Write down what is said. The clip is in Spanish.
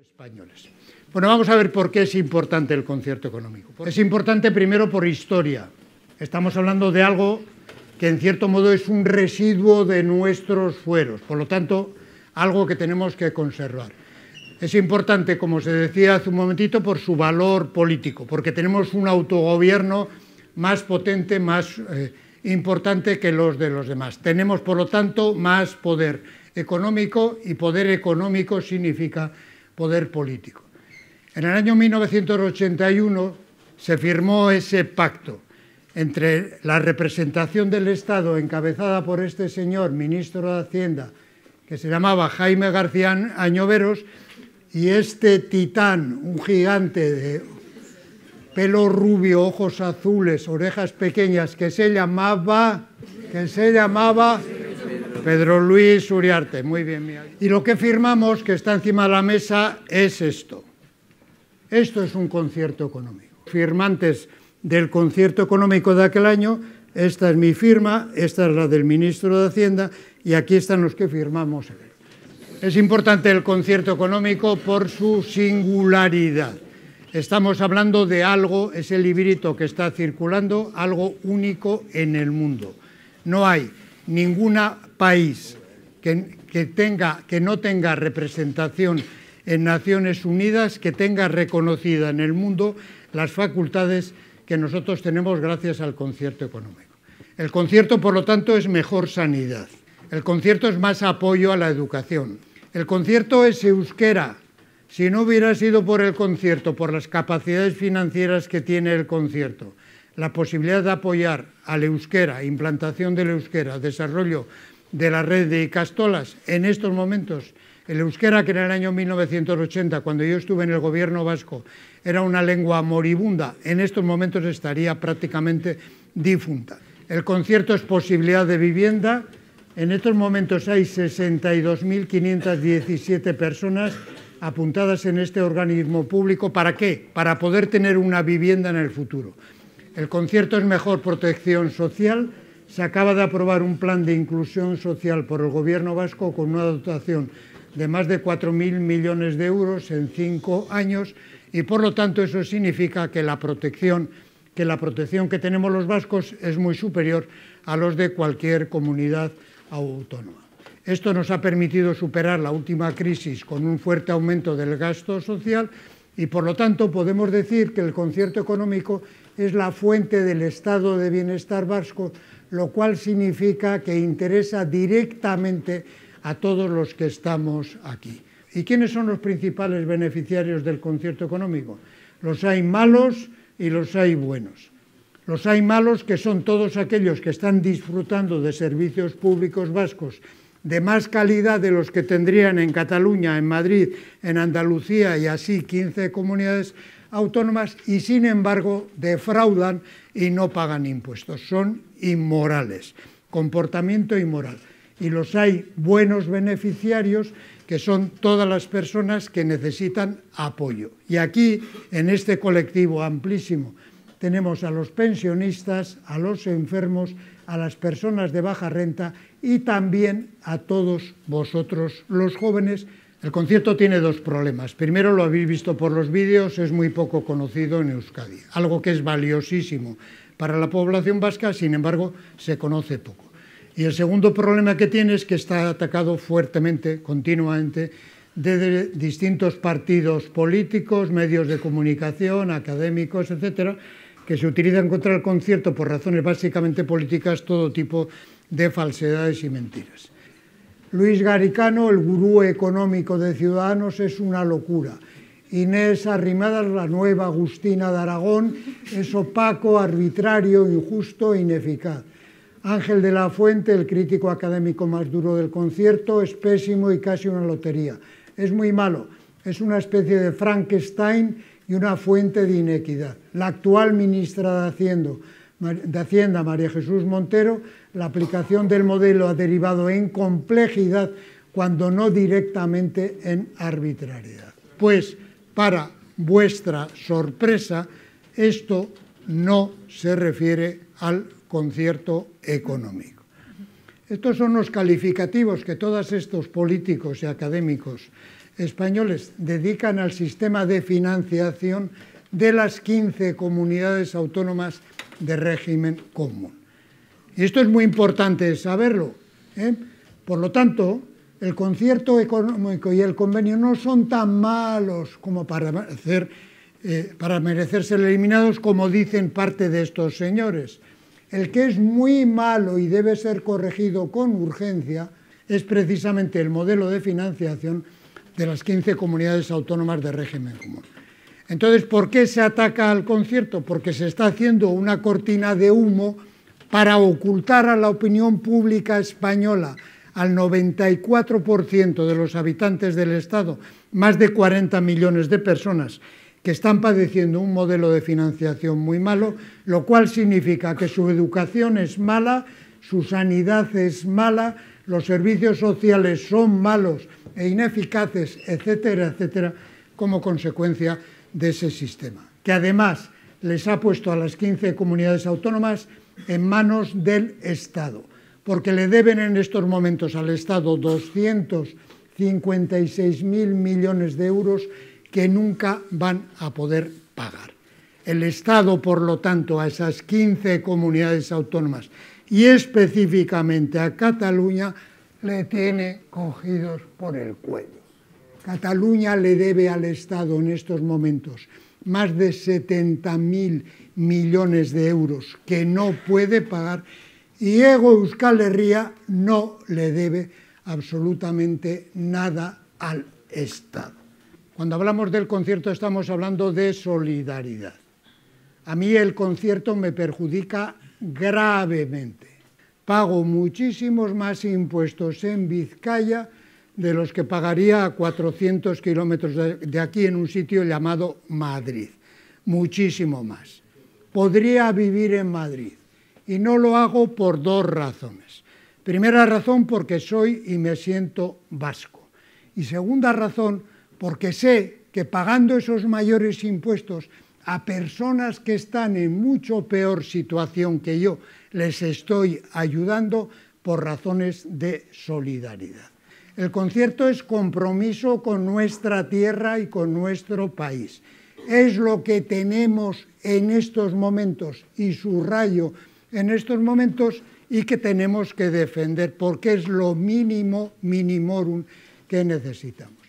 españoles. Bueno, vamos a ver por qué es importante el concierto económico. Es importante primero por historia. Estamos hablando de algo que en cierto modo es un residuo de nuestros fueros, por lo tanto, algo que tenemos que conservar. Es importante, como se decía hace un momentito, por su valor político, porque tenemos un autogobierno más potente, más eh, importante que los de los demás. Tenemos, por lo tanto, más poder económico y poder económico significa poder político. En el año 1981 se firmó ese pacto entre la representación del Estado encabezada por este señor, ministro de Hacienda, que se llamaba Jaime García Añoveros, y este titán, un gigante de pelo rubio, ojos azules, orejas pequeñas, que se llamaba, que se llamaba Pedro Luis Uriarte, muy bien. Y lo que firmamos, que está encima de la mesa, es esto. Esto es un concierto económico. Firmantes del concierto económico de aquel año, esta es mi firma, esta es la del ministro de Hacienda y aquí están los que firmamos. Es importante el concierto económico por su singularidad. Estamos hablando de algo, ese librito que está circulando, algo único en el mundo. No hay ningún país que, que no tenga representación en Naciones Unidas, que tenga reconocida en el mundo las facultades que nosotros tenemos gracias al concierto económico. El concierto, por lo tanto, es mejor sanidad. El concierto es más apoyo a la educación. El concierto es euskera. Si no hubiera sido por el concierto, por las capacidades financieras que tiene el concierto, la posibilidad de apoyar al euskera, implantación del euskera, desarrollo de la red de Castolas en estos momentos. El euskera, que en el año 1980, cuando yo estuve en el gobierno vasco, era una lengua moribunda, en estos momentos estaría prácticamente difunta. El concierto es posibilidad de vivienda. En estos momentos hay 62.517 personas apuntadas en este organismo público. ¿Para qué? Para poder tener una vivienda en el futuro. El concierto es mejor protección social. Se acaba de aprobar un plan de inclusión social por el Gobierno vasco con una dotación de más de 4.000 millones de euros en cinco años y por lo tanto eso significa que la protección que tenemos los vascos es muy superior a los de cualquier comunidad autónoma. Esto nos ha permitido superar la última crisis con un fuerte aumento del gasto social y por lo tanto podemos decir que el concierto económico es la fuente del estado de bienestar vasco, lo cual significa que interesa directamente a todos los que estamos aquí. ¿Y quiénes son los principales beneficiarios del concierto económico? Los hay malos y los hay buenos. Los hay malos que son todos aquellos que están disfrutando de servicios públicos vascos de más calidad de los que tendrían en Cataluña, en Madrid, en Andalucía y así 15 comunidades autónomas y sin embargo defraudan y no pagan impuestos. Son inmorales, comportamiento inmoral. Y los hay buenos beneficiarios que son todas las personas que necesitan apoyo. Y aquí, en este colectivo amplísimo, tenemos a los pensionistas, a los enfermos, a las personas de baja renta y también a todos vosotros los jóvenes el concierto tiene dos problemas. Primero, lo habéis visto por los vídeos, es muy poco conocido en Euskadi, algo que es valiosísimo para la población vasca, sin embargo, se conoce poco. Y el segundo problema que tiene es que está atacado fuertemente, continuamente, de distintos partidos políticos, medios de comunicación, académicos, etcétera, que se utilizan contra el concierto por razones básicamente políticas, todo tipo de falsedades y mentiras. Luis Garicano, el gurú económico de Ciudadanos, es una locura. Inés Arrimadas, la nueva Agustina de Aragón, es opaco, arbitrario, injusto e ineficaz. Ángel de la Fuente, el crítico académico más duro del concierto, es pésimo y casi una lotería. Es muy malo, es una especie de Frankenstein y una fuente de inequidad. La actual ministra de Hacienda, de Hacienda María Jesús Montero, la aplicación del modelo ha derivado en complejidad cuando no directamente en arbitrariedad. Pues para vuestra sorpresa, esto no se refiere al concierto económico. Estos son los calificativos que todos estos políticos y académicos españoles dedican al sistema de financiación de las 15 comunidades autónomas de régimen común. Y esto es muy importante saberlo. ¿eh? Por lo tanto, el concierto económico y el convenio no son tan malos como para, eh, para merecer ser eliminados como dicen parte de estos señores. El que es muy malo y debe ser corregido con urgencia es precisamente el modelo de financiación de las 15 comunidades autónomas de régimen común. Entonces, ¿por qué se ataca al concierto? Porque se está haciendo una cortina de humo para ocultar a la opinión pública española, al 94% de los habitantes del Estado, más de 40 millones de personas, que están padeciendo un modelo de financiación muy malo, lo cual significa que su educación es mala, su sanidad es mala, los servicios sociales son malos e ineficaces, etcétera, etcétera, como consecuencia de ese sistema, que además les ha puesto a las 15 comunidades autónomas en manos del Estado, porque le deben en estos momentos al Estado 256.000 millones de euros que nunca van a poder pagar. El Estado, por lo tanto, a esas 15 comunidades autónomas y específicamente a Cataluña, le tiene cogidos por el cuello. Cataluña le debe al Estado en estos momentos más de 70.000 millones de euros que no puede pagar y Ego Euskal Herria no le debe absolutamente nada al Estado. Cuando hablamos del concierto estamos hablando de solidaridad. A mí el concierto me perjudica gravemente. Pago muchísimos más impuestos en Vizcaya de los que pagaría a 400 kilómetros de aquí en un sitio llamado Madrid, muchísimo más. Podría vivir en Madrid y no lo hago por dos razones. Primera razón porque soy y me siento vasco. Y segunda razón porque sé que pagando esos mayores impuestos a personas que están en mucho peor situación que yo, les estoy ayudando por razones de solidaridad. El concierto es compromiso con nuestra tierra y con nuestro país. Es lo que tenemos en estos momentos y su rayo en estos momentos y que tenemos que defender porque es lo mínimo minimorum que necesitamos.